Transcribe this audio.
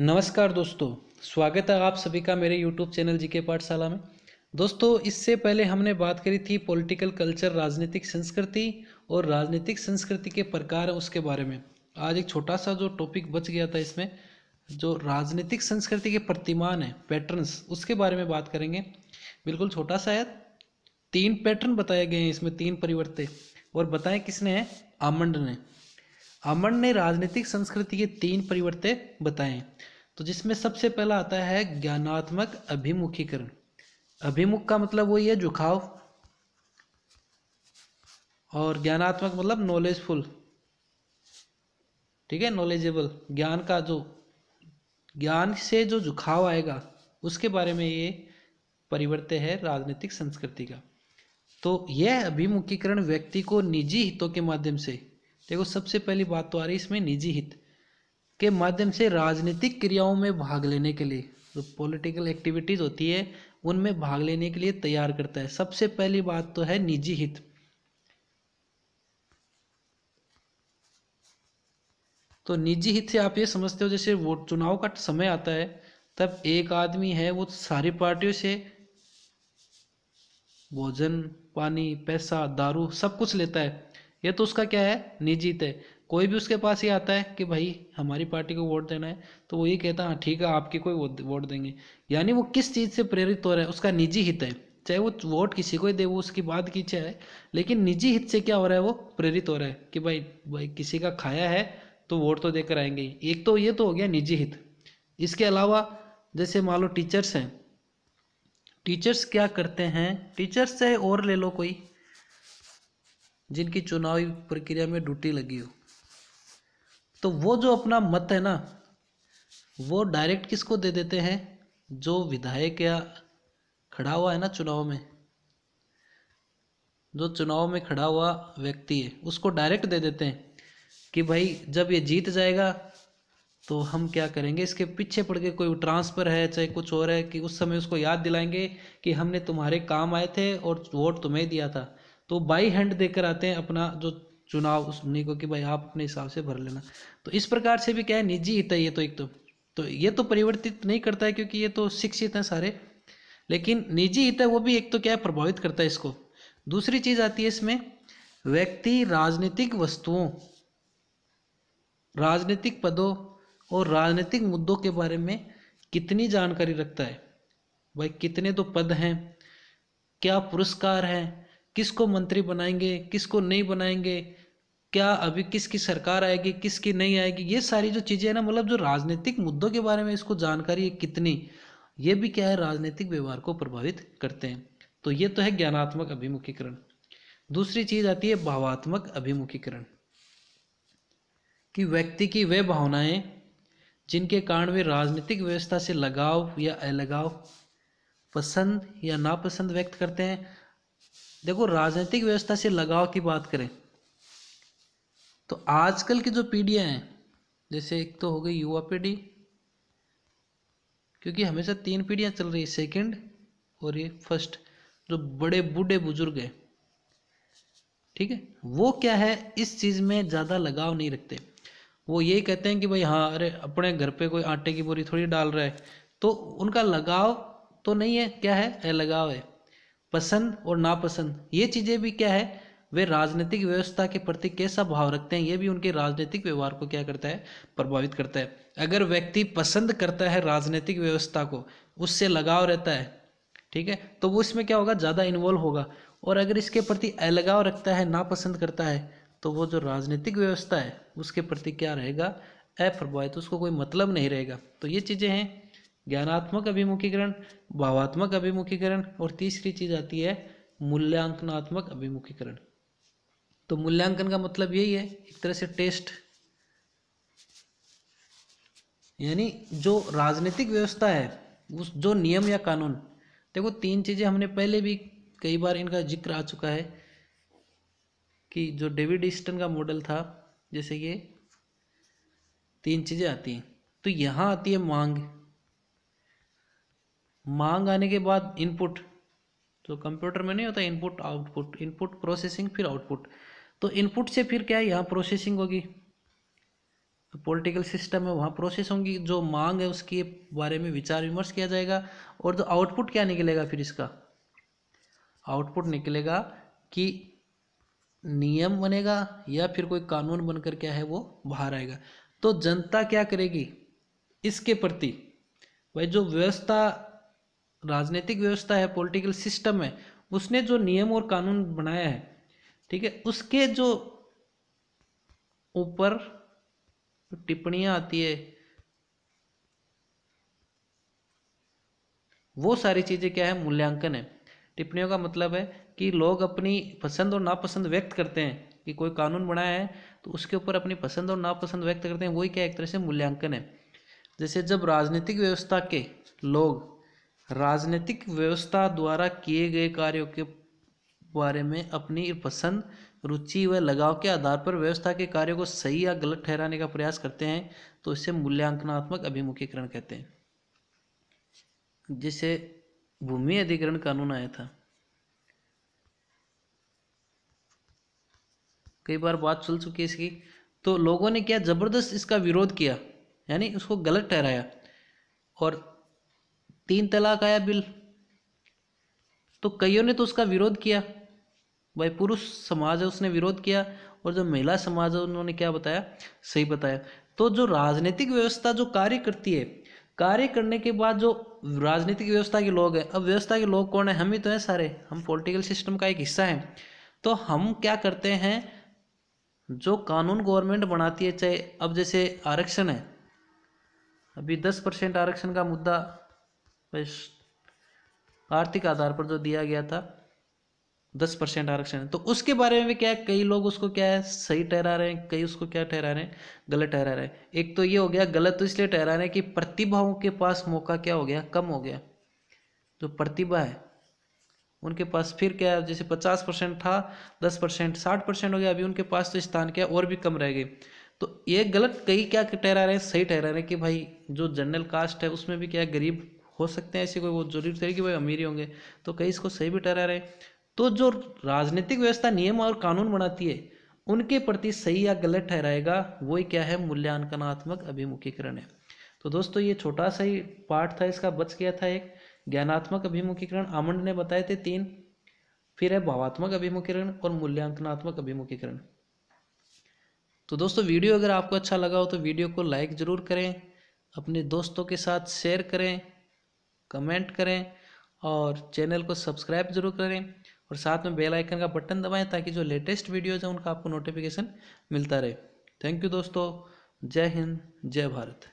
नमस्कार दोस्तों स्वागत है आप सभी का मेरे यूट्यूब चैनल जी के पाठशाला में दोस्तों इससे पहले हमने बात करी थी पॉलिटिकल कल्चर राजनीतिक संस्कृति और राजनीतिक संस्कृति के प्रकार हैं उसके बारे में आज एक छोटा सा जो टॉपिक बच गया था इसमें जो राजनीतिक संस्कृति के प्रतिमान है पैटर्न्स उसके बारे में बात करेंगे बिल्कुल छोटा सा है तीन पैटर्न बताए गए हैं इसमें तीन परिवर्ते और बताएं किसने है आमंड ने अमन ने राजनीतिक संस्कृति के तीन परिवर्तन बताए तो जिसमें सबसे पहला आता है ज्ञानात्मक अभिमुखीकरण अभिमुख का मतलब वही है झुकाव और ज्ञानात्मक मतलब नॉलेजफुल ठीक है नॉलेजेबल ज्ञान का जो ज्ञान से जो झुकाव आएगा उसके बारे में ये परिवर्तन है राजनीतिक संस्कृति का तो यह अभिमुखीकरण व्यक्ति को निजी हितों के माध्यम से देखो सबसे पहली बात तो आ रही है इसमें निजी हित के माध्यम से राजनीतिक क्रियाओं में भाग लेने के लिए जो पॉलिटिकल एक्टिविटीज़ होती है उनमें भाग लेने के लिए तैयार करता है सबसे पहली बात तो है निजी हित तो निजी हित से आप ये समझते हो जैसे वोट चुनाव का समय आता है तब एक आदमी है वो सारी पार्टियों से भोजन पानी पैसा दारू सब कुछ लेता है ये तो उसका क्या है निजी है कोई भी उसके पास ही आता है कि भाई हमारी पार्टी को वोट देना है तो वो ये कहता है हाँ ठीक है आपकी कोई वोट देंगे यानी वो किस चीज़ से प्रेरित हो रहा है उसका निजी हित है चाहे वो वोट किसी को ही दे वो उसकी बात की चाहे लेकिन निजी हित से क्या हो रहा है वो प्रेरित हो रहा है कि भाई भाई किसी का खाया है तो वोट तो देकर आएंगे एक तो ये तो हो गया निजी हित इसके अलावा जैसे मान लो टीचर्स हैं टीचर्स क्या करते हैं टीचर्स चाहे और ले लो कोई जिनकी चुनावी प्रक्रिया में ड्यूटी लगी हो तो वो जो अपना मत है ना वो डायरेक्ट किसको दे देते हैं जो विधायक या खड़ा हुआ है ना चुनाव में जो चुनाव में खड़ा हुआ व्यक्ति है उसको डायरेक्ट दे देते हैं कि भाई जब ये जीत जाएगा तो हम क्या करेंगे इसके पीछे पड़ के कोई ट्रांसफ़र है चाहे कुछ और है कि उस समय उसको याद दिलाएंगे कि हमने तुम्हारे काम आए थे और वोट तुम्हें दिया था तो बाई हैंड देकर आते हैं अपना जो चुनाव उसने को कि भाई आप अपने हिसाब से भर लेना तो इस प्रकार से भी क्या है निजी हित है ये तो एक तो तो ये तो परिवर्तित नहीं करता है क्योंकि ये तो शिक्षित हैं सारे लेकिन निजी हित है वो भी एक तो क्या है प्रभावित करता है इसको दूसरी चीज आती है इसमें व्यक्ति राजनीतिक वस्तुओं राजनीतिक पदों और राजनीतिक मुद्दों के बारे में कितनी जानकारी रखता है भाई कितने तो पद हैं क्या पुरस्कार हैं किसको मंत्री बनाएंगे किसको नहीं बनाएंगे क्या अभी किसकी सरकार आएगी किसकी नहीं आएगी ये सारी जो चीज़ें हैं ना मतलब जो राजनीतिक मुद्दों के बारे में इसको जानकारी है कितनी ये भी क्या है राजनीतिक व्यवहार को प्रभावित करते हैं तो ये तो है ज्ञानात्मक अभिमुखीकरण दूसरी चीज़ आती है भावात्मक अभिमुखीकरण कि व्यक्ति की वे भावनाएं जिनके कारण वे राजनीतिक व्यवस्था से लगाव या अलगाव पसंद या नापसंद व्यक्त करते हैं देखो राजनीतिक व्यवस्था से लगाव की बात करें तो आजकल की जो पीढ़ियाँ हैं जैसे एक तो हो गई युवा पीढ़ी क्योंकि हमेशा तीन पीढ़ियाँ चल रही है सेकेंड और ये फर्स्ट जो बड़े बूढ़े बुजुर्ग हैं ठीक है वो क्या है इस चीज़ में ज़्यादा लगाव नहीं रखते वो ये कहते हैं कि भाई हाँ अरे अपने घर पे कोई आटे की बोरी थोड़ी डाल रहा है तो उनका लगाव तो नहीं है क्या है लगाव है पसंद और नापसंद ये चीज़ें भी क्या है वे राजनीतिक व्यवस्था के प्रति कैसा भाव रखते हैं ये भी उनके राजनीतिक व्यवहार को क्या करता है प्रभावित करता है अगर व्यक्ति पसंद करता है राजनीतिक व्यवस्था को उससे लगाव रहता है ठीक है तो वो इसमें क्या होगा ज़्यादा इन्वॉल्व होगा और अगर इसके प्रति अलगाव रखता है नापसंद करता है तो वो जो राजनीतिक व्यवस्था है उसके प्रति क्या रहेगा अप्रभावित तो उसको कोई मतलब नहीं रहेगा तो ये चीज़ें हैं ज्ञानात्मक अभिमुखीकरण भावात्मक अभिमुखीकरण और तीसरी चीज आती है मूल्यांकनात्मक अभिमुखीकरण तो मूल्यांकन का मतलब यही है एक तरह से टेस्ट यानी जो राजनीतिक व्यवस्था है उस जो नियम या कानून देखो तीन चीज़ें हमने पहले भी कई बार इनका जिक्र आ चुका है कि जो डेविड ईस्टन का मॉडल था जैसे ये तीन चीज़ें आती हैं तो यहाँ आती है मांग मांग आने के बाद इनपुट तो कंप्यूटर में नहीं होता इनपुट आउटपुट इनपुट प्रोसेसिंग फिर आउटपुट तो इनपुट से फिर क्या है यहाँ प्रोसेसिंग होगी तो पॉलिटिकल सिस्टम है वहाँ प्रोसेस होंगी जो मांग है उसके बारे में विचार विमर्श किया जाएगा और जो आउटपुट क्या निकलेगा फिर इसका आउटपुट निकलेगा कि नियम बनेगा या फिर कोई कानून बनकर क्या है वो बाहर आएगा तो जनता क्या करेगी इसके प्रति भाई जो व्यवस्था राजनीतिक व्यवस्था है पॉलिटिकल सिस्टम है उसने जो नियम और कानून बनाया है ठीक है उसके जो ऊपर टिप्पणियां आती है वो सारी चीज़ें क्या है मूल्यांकन है टिप्पणियों का मतलब है कि लोग अपनी पसंद और नापसंद व्यक्त करते हैं कि कोई कानून बनाया है तो उसके ऊपर अपनी पसंद और नापसंद व्यक्त करते हैं वही क्या एक तरह से मूल्यांकन है जैसे जब राजनीतिक व्यवस्था के लोग राजनीतिक व्यवस्था द्वारा किए गए कार्यों के बारे में अपनी पसंद रुचि व लगाव के आधार पर व्यवस्था के कार्यों को सही या गलत ठहराने का प्रयास करते हैं तो इसे मूल्यांकनात्मक अभिमुखीकरण कहते हैं जिसे भूमि अधिग्रहण कानून आया था कई बार बात सुन चुकी है इसकी तो लोगों ने क्या ज़बरदस्त इसका विरोध किया यानी उसको गलत ठहराया और तीन तलाक आया बिल तो कईयों ने तो उसका विरोध किया भाई पुरुष समाज है उसने विरोध किया और जो महिला समाज है उन्होंने क्या बताया सही बताया तो जो राजनीतिक व्यवस्था जो कार्य करती है कार्य करने के बाद जो राजनीतिक व्यवस्था के लोग हैं अब व्यवस्था के लोग कौन है हम ही तो हैं सारे हम पॉलिटिकल सिस्टम का एक हिस्सा हैं तो हम क्या करते हैं जो कानून गवर्नमेंट बनाती है चाहे अब जैसे आरक्षण है अभी दस परसेंट आरक्षण का मुद्दा आर्थिक आधार पर जो दिया गया था दस परसेंट आरक्षण तो उसके बारे में भी क्या है कई लोग उसको क्या है सही ठहरा रहे हैं कई उसको क्या ठहरा रहे हैं गलत ठहरा रहे हैं एक तो ये हो गया गलत तो इसलिए ठहरा रहे हैं कि प्रतिभाओं के पास मौका क्या हो गया कम हो गया जो प्रतिभा है उनके पास फिर क्या है जैसे पचास परसेंट था दस परसेंट साठ परसेंट हो गया अभी उनके पास तो स्थान क्या और भी कम रह गए तो ये गलत कई क्या ठहरा रहे हैं सही ठहरा रहे हैं कि भाई जो जनरल कास्ट है उसमें भी क्या है गरीब हो सकते हैं ऐसे कोई वो जरूरी थे कि भाई अमीर होंगे तो कई इसको सही भी ठहरा रहे तो जो राजनीतिक व्यवस्था नियम और कानून बनाती है उनके प्रति सही या गलत ठहराएगा वही क्या है मूल्यांकनात्मक अभिमुखीकरण है तो दोस्तों ये छोटा सा ही पार्ट था इसका बच गया था एक ज्ञानात्मक अभिमुखीकरण आमंड ने बताए थे तीन फिर है भावात्मक अभिमुखीकरण और मूल्यांकनात्मक अभिमुखीकरण तो दोस्तों वीडियो अगर आपको अच्छा लगा हो तो वीडियो को लाइक ज़रूर करें अपने दोस्तों के साथ शेयर करें कमेंट करें और चैनल को सब्सक्राइब जरूर करें और साथ में बेल आइकन का बटन दबाएं ताकि जो लेटेस्ट वीडियोज़ हैं उनका आपको नोटिफिकेशन मिलता रहे थैंक यू दोस्तों जय हिंद जय भारत